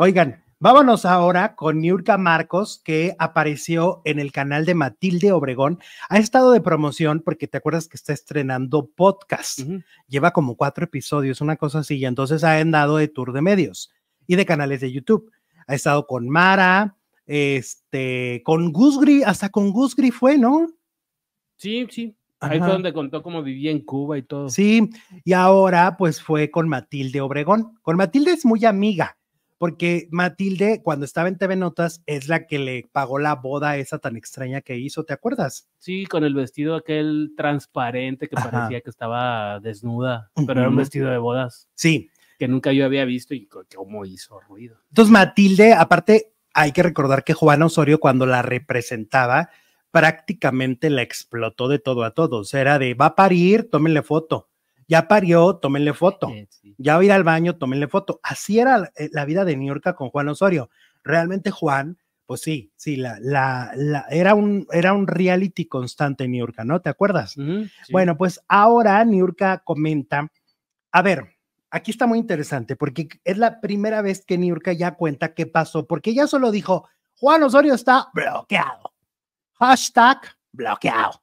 Oigan, vámonos ahora con Yurka Marcos, que apareció en el canal de Matilde Obregón. Ha estado de promoción porque te acuerdas que está estrenando podcast. Lleva como cuatro episodios, una cosa así, y entonces ha andado de tour de medios y de canales de YouTube. Ha estado con Mara, este, con Gusgri, hasta con Gusgri fue, ¿no? Sí, sí. Ahí fue donde contó cómo vivía en Cuba y todo. Sí, y ahora pues fue con Matilde Obregón. Con Matilde es muy amiga porque Matilde, cuando estaba en TV Notas, es la que le pagó la boda esa tan extraña que hizo, ¿te acuerdas? Sí, con el vestido aquel transparente que parecía que estaba desnuda, pero era un vestido de bodas. Sí. Que nunca yo había visto y cómo hizo ruido. Entonces, Matilde, aparte, hay que recordar que Juan Osorio, cuando la representaba, prácticamente la explotó de todo a todos. Era de, va a parir, tómenle foto ya parió, tómenle foto, ya va a ir al baño, tómenle foto. Así era eh, la vida de Niurka con Juan Osorio. Realmente Juan, pues sí, sí, la, la, era, un, era un reality constante en Niurka, ¿no? ¿Te acuerdas? Bueno, pues ahora Niurka comenta, a ver, aquí está muy interesante porque es la primera vez que Niurka ya cuenta qué pasó, porque ella solo dijo, Juan Osorio está bloqueado, hashtag bloqueado.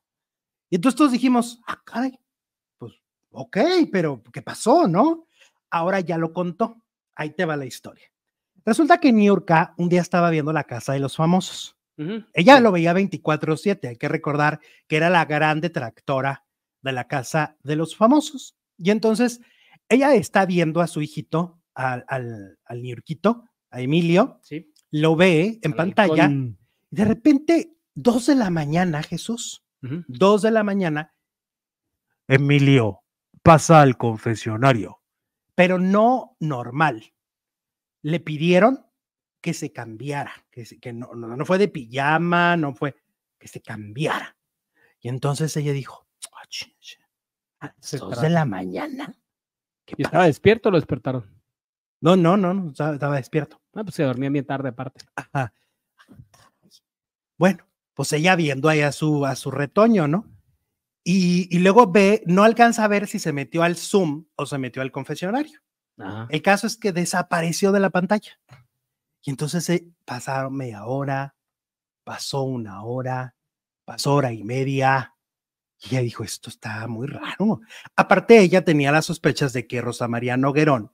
Y entonces todos dijimos, ah, caray, ok, pero ¿qué pasó, no? Ahora ya lo contó. Ahí te va la historia. Resulta que Niurka un día estaba viendo la casa de los famosos. Ella lo veía 24/7. Hay que recordar que era la gran detractora de la casa de los famosos. Y entonces ella está viendo a su hijito, al, Niurquito, a Emilio. Sí. Lo ve en pantalla. Y de repente, dos de la mañana, Jesús, dos de la mañana, Emilio, pasa al confesionario. Pero no normal. Le pidieron que se cambiara, que, que no, no, no, fue de pijama, no fue, que se cambiara. Y entonces ella dijo, ah, ah, a dos de la mañana. ¿Y estaba despierto o lo despertaron? No, no, no, no estaba, despierto. Ah, pues se dormía bien tarde aparte. Bueno, pues ella viendo ahí a su, a su retoño, ¿no? Y, luego ve, no alcanza a ver si se metió al Zoom o se metió al confesionario. El caso es que desapareció de la pantalla. Y entonces eh, pasaron media hora, pasó una hora, pasó hora y media. Y ella dijo, esto está muy raro. Aparte, ella tenía las sospechas de que Rosa María Noguerón,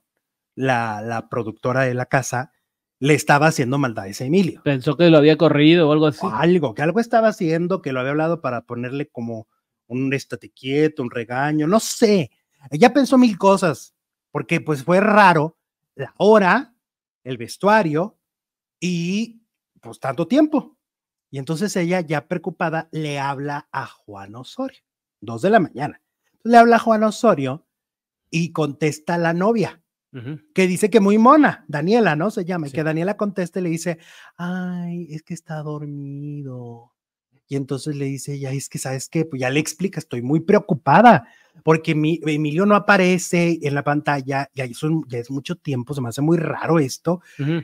la, productora de la casa, le estaba haciendo maldades a Emilio. Pensó que lo había corrido o algo así. algo, que algo estaba haciendo, que lo había hablado para ponerle como un estate quieto, un regaño, no sé. Ella pensó mil cosas, porque pues fue raro la hora, el vestuario y pues tanto tiempo. Y entonces ella, ya preocupada, le habla a Juan Osorio, dos de la mañana. Le habla a Juan Osorio y contesta a la novia, que dice que muy mona, Daniela, ¿no? Se llama, y que Daniela conteste y le dice, ay, es que está dormido y entonces le dice, ya es que, ¿sabes qué? Pues ya le explica, estoy muy preocupada porque mi, Emilio no aparece en la pantalla, ya, es, ya es mucho tiempo, se me hace muy raro esto,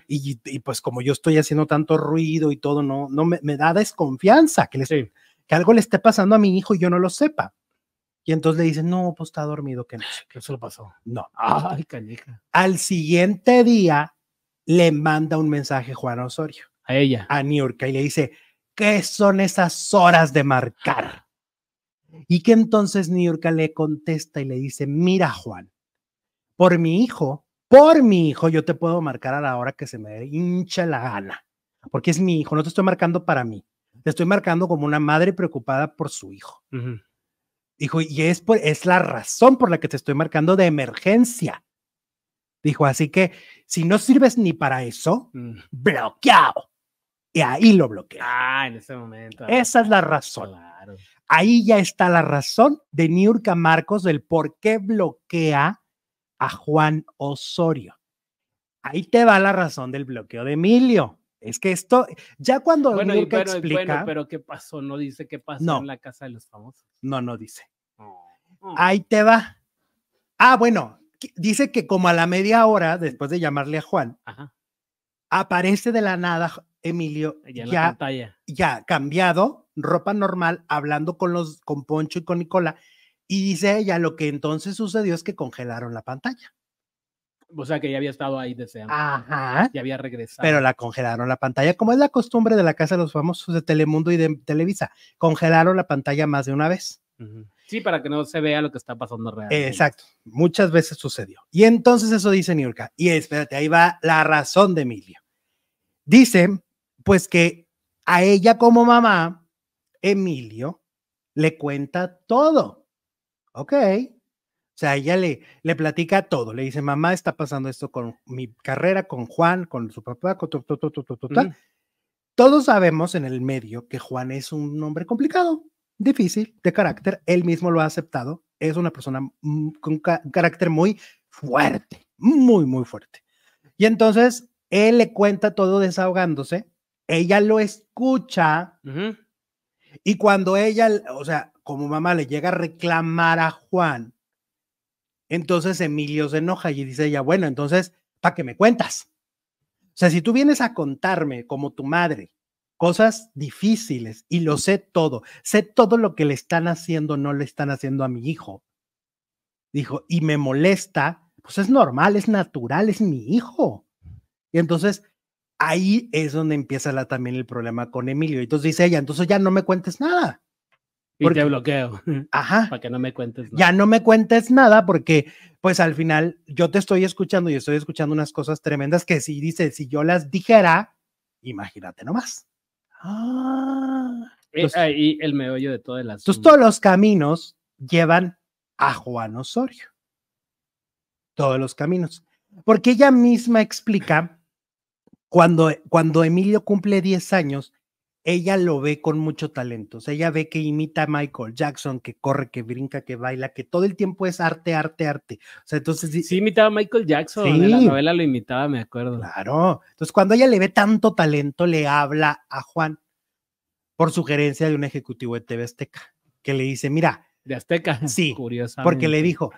y, pues como yo estoy haciendo tanto ruido y todo, no, no me, da desconfianza que, le que algo le esté pasando a mi hijo y yo no lo sepa. Y entonces le dice, no, pues está dormido, que no. ¿Qué se lo pasó? No. Ay, Al siguiente día le manda un mensaje Juan Osorio. A ella. A York y le dice, qué son esas horas de marcar. Y que entonces Niurka le contesta y le dice, mira Juan, por mi hijo, por mi hijo yo te puedo marcar a la hora que se me hincha la gana, porque es mi hijo, no te estoy marcando para mí, te estoy marcando como una madre preocupada por su hijo. Dijo, y es, es la razón por la que te estoy marcando de emergencia. Dijo, así que si no sirves ni para eso, mm. bloqueado ahí lo bloquea. Ah, en ese momento. Ah, Esa es la razón. Claro. Ahí ya está la razón de Niurka Marcos del por qué bloquea a Juan Osorio. Ahí te va la razón del bloqueo de Emilio. Es que esto, ya cuando bueno, Niurka explica. Bueno, pero ¿qué pasó? No dice qué pasó en la casa de los famosos. No, no dice. Ahí te va. Ah, bueno, dice que como a la media hora, después de llamarle a Juan, aparece de la nada Emilio ya, cambiado, ropa normal, hablando con los, con Poncho y con Nicola. Y dice ella, lo que entonces sucedió es que congelaron la pantalla. O sea que ya había estado ahí deseando Ajá. Ya había regresado. Pero la congelaron la pantalla, como es la costumbre de la Casa de los Famosos de Telemundo y de Televisa. Congelaron la pantalla más de una vez. Sí, para que no se vea lo que está pasando realmente. exacto. Muchas veces sucedió. Y entonces eso dice Niurka. Y espérate, ahí va la razón de Emilio. Dice pues que a ella como mamá, Emilio le cuenta todo. ¿Ok? O sea, ella le, le platica todo. Le dice, mamá, está pasando esto con mi carrera, con Juan, con su papá, con tu, tu, tu, tu. Todos sabemos en el medio que Juan es un hombre complicado, difícil, de carácter. Él mismo lo ha aceptado. Es una persona mm, con carácter muy fuerte, muy, muy fuerte. Y entonces, él le cuenta todo desahogándose ella lo escucha y cuando ella, o sea, como mamá le llega a reclamar a Juan, entonces Emilio se enoja y dice ella, bueno, entonces, ¿para qué me cuentas? O sea, si tú vienes a contarme como tu madre cosas difíciles y lo sé todo, sé todo lo que le están haciendo, no le están haciendo a mi hijo, dijo, y me molesta, pues es normal, es natural, es mi hijo. Y entonces ahí es donde empieza la, también el problema con Emilio. Entonces dice ella, entonces ya no me cuentes nada. Porque, bloqueo. Ajá. Para que no me cuentes nada. Ya no me cuentes nada porque, pues al final, yo te estoy escuchando y estoy escuchando unas cosas tremendas que si dice, si yo las dijera, imagínate nomás. Ah, eh, ahí el meollo de todas las. Entonces, todos los caminos llevan a Juan Osorio. Todos los caminos. Porque ella misma explica cuando, Emilio cumple 10 años, ella lo ve con mucho talento. O sea, ella ve que imita a Michael Jackson, que corre, que brinca, que baila, que todo el tiempo es arte, arte, arte. O sea, entonces. Sí, imitaba a Michael Jackson. Sí. la novela lo imitaba, me acuerdo. Claro. Entonces, cuando ella le ve tanto talento, le habla a Juan por sugerencia de un ejecutivo de TV Azteca, que le dice: Mira. De Azteca. Sí. Curiosamente. Porque le dijo: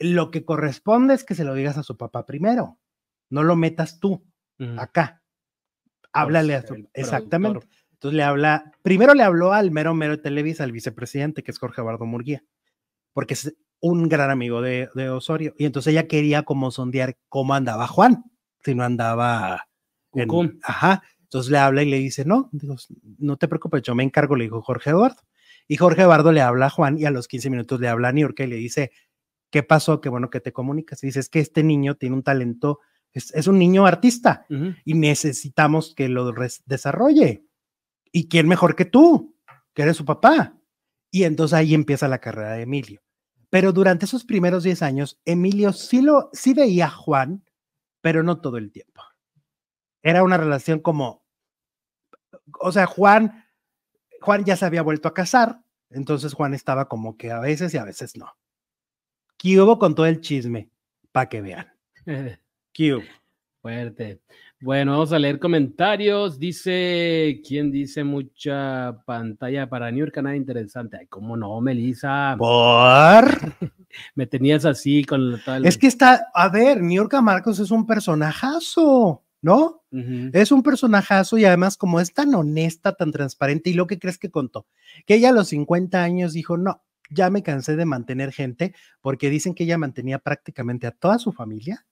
Lo que corresponde es que se lo digas a su papá primero. No lo metas tú acá. Háblale a su, exactamente. Entonces le habla, primero le habló al mero mero de Televisa, al vicepresidente, que es Jorge Eduardo Murguía, porque es un gran amigo de, Osorio. Y entonces ella quería como sondear cómo andaba Juan, si no andaba... En, ajá. Entonces le habla y le dice, no, no te preocupes, yo me encargo, le dijo Jorge Eduardo. Y Jorge Eduardo le habla a Juan y a los 15 minutos le habla a York y le dice, ¿qué pasó? Qué bueno que te comunicas. Y dice, es que este niño tiene un talento es, un niño artista y necesitamos que lo desarrolle. ¿Y quién mejor que tú, que eres su papá? Y entonces ahí empieza la carrera de Emilio. Pero durante esos primeros 10 años, Emilio sí, lo, sí veía a Juan, pero no todo el tiempo. Era una relación como, o sea, Juan, Juan ya se había vuelto a casar, entonces Juan estaba como que a veces y a veces no. ¿Qué hubo con todo el chisme? Para que vean. Q. Fuerte. Bueno, vamos a leer comentarios. Dice, ¿quién dice mucha pantalla para New York? Nada interesante. Ay, cómo no, Melissa. ¿Por? Me tenías así con toda Es que está, a ver, New York Marcos es un personajazo, ¿no? Es un personajazo y además como es tan honesta, tan transparente y lo que crees que contó, que ella a los 50 años dijo, no, ya me cansé de mantener gente porque dicen que ella mantenía prácticamente a toda su familia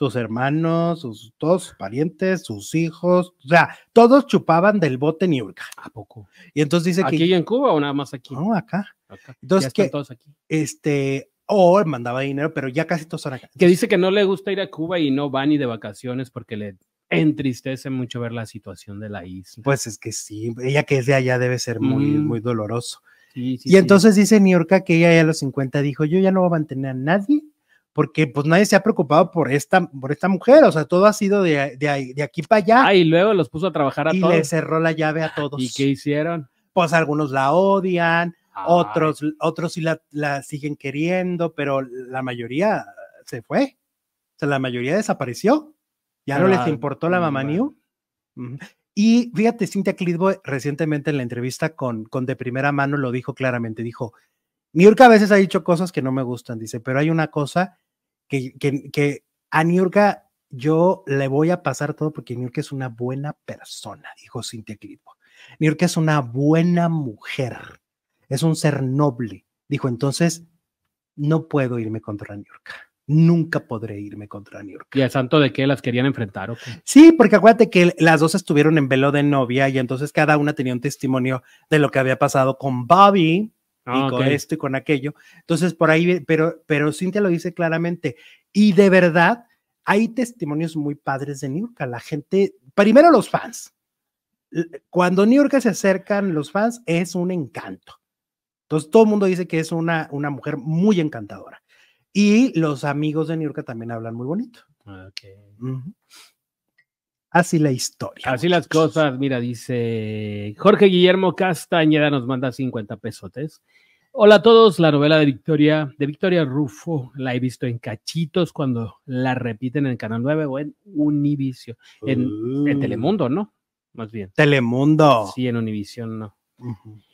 sus hermanos, sus, todos sus parientes, sus hijos, o sea, todos chupaban del bote Niurka. ¿A poco? Y entonces dice que... ¿Aquí en Cuba o nada más aquí? No, acá. Entonces, todos aquí. Este, o mandaba dinero, pero ya casi todos son acá. Que dice que no le gusta ir a Cuba y no va ni de vacaciones porque le entristece mucho ver la situación de la isla. Pues es que sí, ella que es de allá debe ser muy, mm. muy doloroso. y entonces dice Niurka que ella ya a los 50 dijo, yo ya no voy a mantener a nadie porque pues nadie se ha preocupado por esta, por esta mujer, o sea, todo ha sido de, de, aquí para allá. Ah, y luego los puso a trabajar a todos. Y le cerró la llave a todos. ¿Y qué hicieron? Pues algunos la odian, otros, otros sí la, la siguen queriendo, pero la mayoría se fue. O sea, la mayoría desapareció. Ya no, les ah, importó la mamá New. Y fíjate, Cintia Clitbo recientemente en la entrevista con, con De Primera Mano lo dijo claramente, dijo, Miurka a veces ha dicho cosas que no me gustan, dice, pero hay una cosa que, que, que a Niurka yo le voy a pasar todo porque Niurka es una buena persona, dijo Cintia New Niurka es una buena mujer, es un ser noble. Dijo, entonces, no puedo irme contra Niurka nunca podré irme contra New York. ¿Y al santo de qué las querían enfrentar? Sí, porque acuérdate que las dos estuvieron en velo de novia y entonces cada una tenía un testimonio de lo que había pasado con Bobby Ah, y con esto y con aquello. Entonces, por ahí, pero, pero Cintia lo dice claramente. Y de verdad, hay testimonios muy padres de Niurka. La gente, primero los fans. Cuando Niurka se acercan los fans, es un encanto. Entonces, todo el mundo dice que es una, una mujer muy encantadora. Y los amigos de Niurka también hablan muy bonito. Ah, okay. Así la historia. Así las cosas. Mira, dice Jorge Guillermo Castañeda nos manda 50 pesotes. Hola a todos, la novela de Victoria, de Victoria Rufo, la he visto en cachitos cuando la repiten en Canal 9 o en Univision, en, uh. Telemundo, ¿no? Más bien. Telemundo. Sí, en Univision, no.